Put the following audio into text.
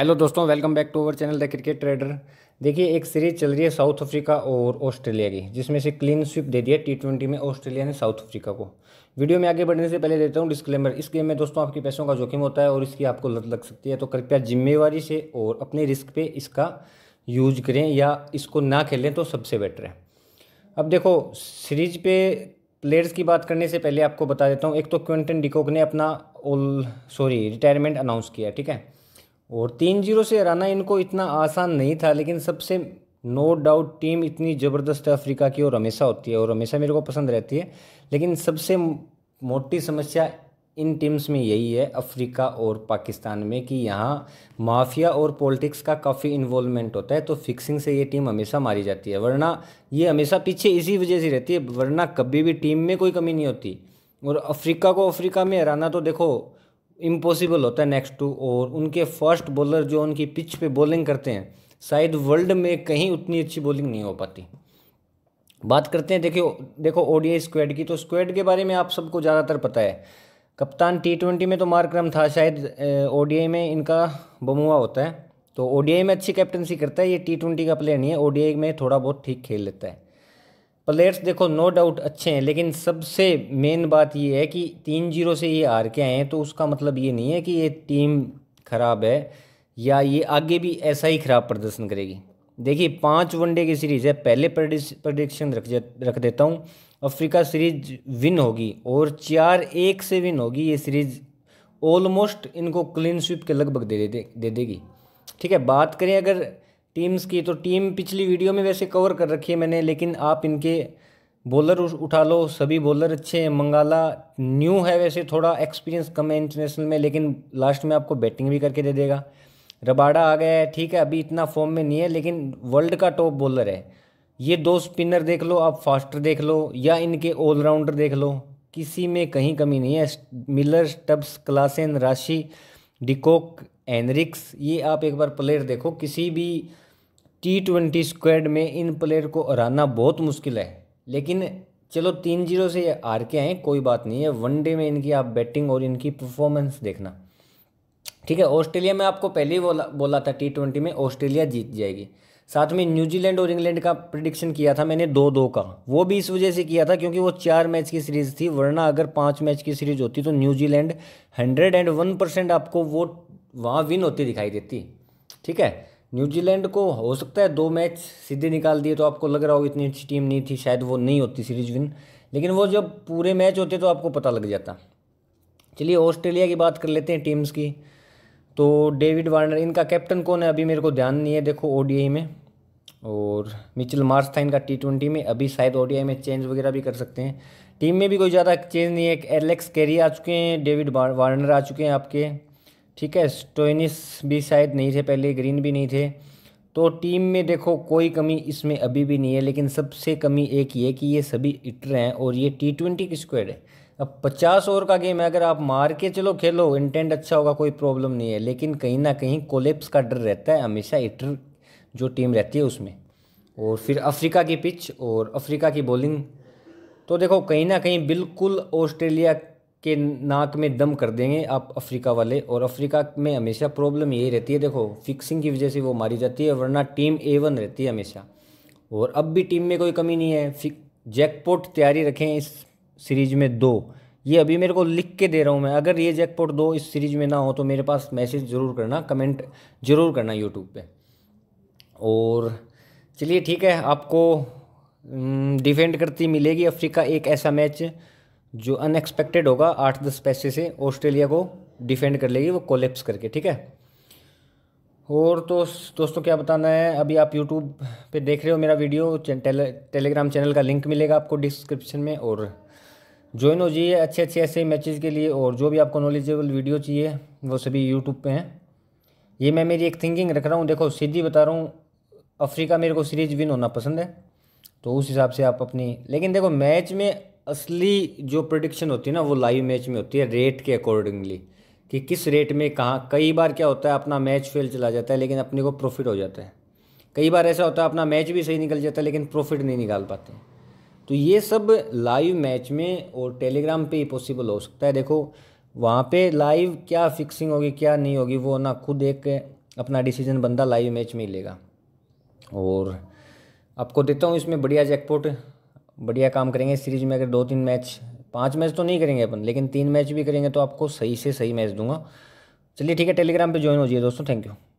hello दोस्तों welcome back to our channel the cricket trader देखिए एक सीरीज चल रही है साउथ अफ्रीका और ऑस्ट्रेलिया की जिसमें से क्लीन स्विप दे दिया टी ट्वेंटी में ऑस्ट्रेलिया ने साउथ अफ्रीका को वीडियो में आगे बढ़ने से पहले देता हूँ डिस्क्लेमर इस गेम में दोस्तों आपके पैसों का जोखिम होता है और इसकी आपको लत लग सकती है तो कृपया जिम्मेवारी से और अपने रिस्क पर इसका यूज करें या इसको ना खेलें तो सबसे बेटर है अब देखो सीरीज पे प्लेयर्स की बात करने से पहले आपको बता देता हूँ एक तो क्विंटन डिकोक ने अपना ओल सॉरी रिटायरमेंट अनाउंस किया ठीक है और तीन जीरो से हराना इनको इतना आसान नहीं था लेकिन सबसे नो डाउट टीम इतनी ज़बरदस्त है अफ्रीका की और हमेशा होती है और हमेशा मेरे को पसंद रहती है लेकिन सबसे मोटी समस्या इन टीम्स में यही है अफ्रीका और पाकिस्तान में कि यहाँ माफिया और पॉलिटिक्स का काफ़ी इन्वॉल्वमेंट होता है तो फिक्सिंग से ये टीम हमेशा मारी जाती है वरना ये हमेशा पीछे इसी वजह से रहती है वरना कभी भी टीम में कोई कमी नहीं होती और अफ्रीका को अफ्रीका में हराना तो देखो इम्पॉसिबल होता है नेक्स्ट टू और उनके फर्स्ट बॉलर जो उनकी पिच पे बॉलिंग करते हैं शायद वर्ल्ड में कहीं उतनी अच्छी बॉलिंग नहीं हो पाती बात करते हैं देखिए देखो ओडीआई स्क्वाड की तो स्क्वाड के बारे में आप सबको ज़्यादातर पता है कप्तान टी ट्वेंटी में तो मार्क्रम था शायद ओडीआई में इनका बमुआ होता है तो ओडीआई में अच्छी कैप्टनसी करता है ये टी ट्वेंटी का प्लेयर नहीं है ओडीआई में थोड़ा बहुत ठीक खेल लेता है प्लेयर्स देखो नो डाउट अच्छे हैं लेकिन सबसे मेन बात ये है कि तीन जीरो से ये हार के आए हैं तो उसका मतलब ये नहीं है कि ये टीम खराब है या ये आगे भी ऐसा ही खराब प्रदर्शन करेगी देखिए पाँच वनडे की सीरीज़ है पहले प्रडिक्शन रख रख देता हूँ अफ्रीका सीरीज विन होगी और चार एक से विन होगी ये सीरीज ऑलमोस्ट इनको क्लीन स्वीप के लगभग दे दे दे देगी ठीक है बात करें अगर टीम्स की तो टीम पिछली वीडियो में वैसे कवर कर रखी है मैंने लेकिन आप इनके बॉलर उठा लो सभी बॉलर अच्छे हैं मंगाला न्यू है वैसे थोड़ा एक्सपीरियंस कम है इंटरनेशनल में लेकिन लास्ट में आपको बैटिंग भी करके दे देगा रबाडा आ गया है ठीक है अभी इतना फॉर्म में नहीं है लेकिन वर्ल्ड का टॉप बॉलर है ये दो स्पिनर देख लो आप फास्टर देख लो या इनके ऑलराउंडर देख लो किसी में कहीं कमी नहीं है Miller Stubbs Klaasen Rassie de Kock Hendricks ये आप एक बार प्लेयर देखो किसी भी टी ट्वेंटी स्क्वेड में इन प्लेयर को हराना बहुत मुश्किल है लेकिन चलो तीन जीरो से ये हार के आए कोई बात नहीं है वनडे में इनकी आप बैटिंग और इनकी परफॉर्मेंस देखना ठीक है ऑस्ट्रेलिया में आपको पहले ही बोला बोला था टी ट्वेंटी में ऑस्ट्रेलिया जीत जाएगी साथ में न्यूजीलैंड और इंग्लैंड का प्रिडिक्शन किया था मैंने दो दो का वो भी इस वजह से किया था क्योंकि वो चार मैच की सीरीज़ थी वरना अगर पाँच मैच की सीरीज़ होती तो New Zealand hundred and one percent आपको वो वहाँ विन होती दिखाई देती ठीक है न्यूजीलैंड को हो सकता है दो मैच सीधे निकाल दिए तो आपको लग रहा हो इतनी अच्छी टीम नहीं थी शायद वो नहीं होती सीरीज विन लेकिन वो जब पूरे मैच होते तो आपको पता लग जाता चलिए ऑस्ट्रेलिया की बात कर लेते हैं टीम्स की तो डेविड वार्नर इनका कैप्टन कौन है अभी मेरे को ध्यान नहीं है देखो ओडीआई में और मिचिल मार्स था इनका टी ट्वेंटी में अभी शायद ओडीआई में चेंज वगैरह भी कर सकते हैं टीम में भी कोई ज़्यादा चेंज नहीं है एलेक्स कैरी आ चुके हैं डेविड वार्नर आ चुके हैं आपके ठीक है स्टोइनिस भी शायद नहीं थे पहले ग्रीन भी नहीं थे तो टीम में देखो कोई कमी इसमें अभी भी नहीं है लेकिन सबसे कमी एक ये कि ये सभी इटर हैं और ये टी ट्वेंटी की स्क्वाड है अब पचास ओवर का गेम है अगर आप मार के चलो खेलो इंटेंट अच्छा होगा कोई प्रॉब्लम नहीं है लेकिन कहीं ना कहीं कोलेप्स का डर रहता है हमेशा इटर जो टीम रहती है उसमें और फिर अफ्रीका की पिच और अफ्रीका की बॉलिंग तो देखो कहीं ना कहीं बिल्कुल ऑस्ट्रेलिया के नाक में दम कर देंगे आप अफ्रीका वाले और अफ्रीका में हमेशा प्रॉब्लम यही रहती है देखो फिक्सिंग की वजह से वो मारी जाती है वरना टीम ए वन रहती है हमेशा और अब भी टीम में कोई कमी नहीं है फिक जैकपॉट तैयारी रखें इस सीरीज में दो ये अभी मेरे को लिख के दे रहा हूँ मैं अगर ये जैकपॉट दो इस सीरीज में ना हो तो मेरे पास मैसेज ज़रूर करना कमेंट ज़रूर करना यूट्यूब पे और चलिए ठीक है आपको डिफेंड हम्म, करती मिलेगी अफ्रीका एक ऐसा मैच जो अनएक्सपेक्टेड होगा आठ दस पैसे से ऑस्ट्रेलिया को डिफेंड कर लेगी वो कोलेप्स करके ठीक है और तो दोस्तों क्या बताना है अभी आप यूट्यूब पे देख रहे हो मेरा वीडियो टेले, टेलीग्राम चैनल का लिंक मिलेगा आपको डिस्क्रिप्शन में और ज्वाइन हो जाइए अच्छे अच्छे ऐसे मैचेस के लिए और जो भी आपको नॉलेजेबल वीडियो चाहिए वो सभी यूट्यूब पे हैं ये मैं मेरी एक थिंकिंग रख रहा हूँ देखो सीधी बता रहा हूँ अफ्रीका मेरे को सीरीज विन होना पसंद है तो उस हिसाब से आप अपनी लेकिन देखो मैच में असली जो प्रोडिक्शन होती है ना वो लाइव मैच में होती है रेट के अकॉर्डिंगली कि किस रेट में कहाँ कई बार क्या होता है अपना मैच फेल चला जाता है लेकिन अपने को प्रॉफिट हो जाता है कई बार ऐसा होता है अपना मैच भी सही निकल जाता है लेकिन प्रॉफिट नहीं निकाल पाते तो ये सब लाइव मैच में और टेलीग्राम पे पॉसिबल हो सकता है देखो वहाँ पे लाइव क्या फिक्सिंग होगी क्या नहीं होगी वो ना खुद एक अपना डिसीजन बंदा लाइव मैच में ही लेगा और आपको देता हूँ इसमें बढ़िया जैकपोट बढ़िया काम करेंगे सीरीज में अगर दो तीन मैच पाँच मैच तो नहीं करेंगे अपन लेकिन तीन मैच भी करेंगे तो आपको सही से सही मैच दूंगा चलिए ठीक है टेलीग्राम पे ज्वाइन हो जाइए दोस्तों थैंक यू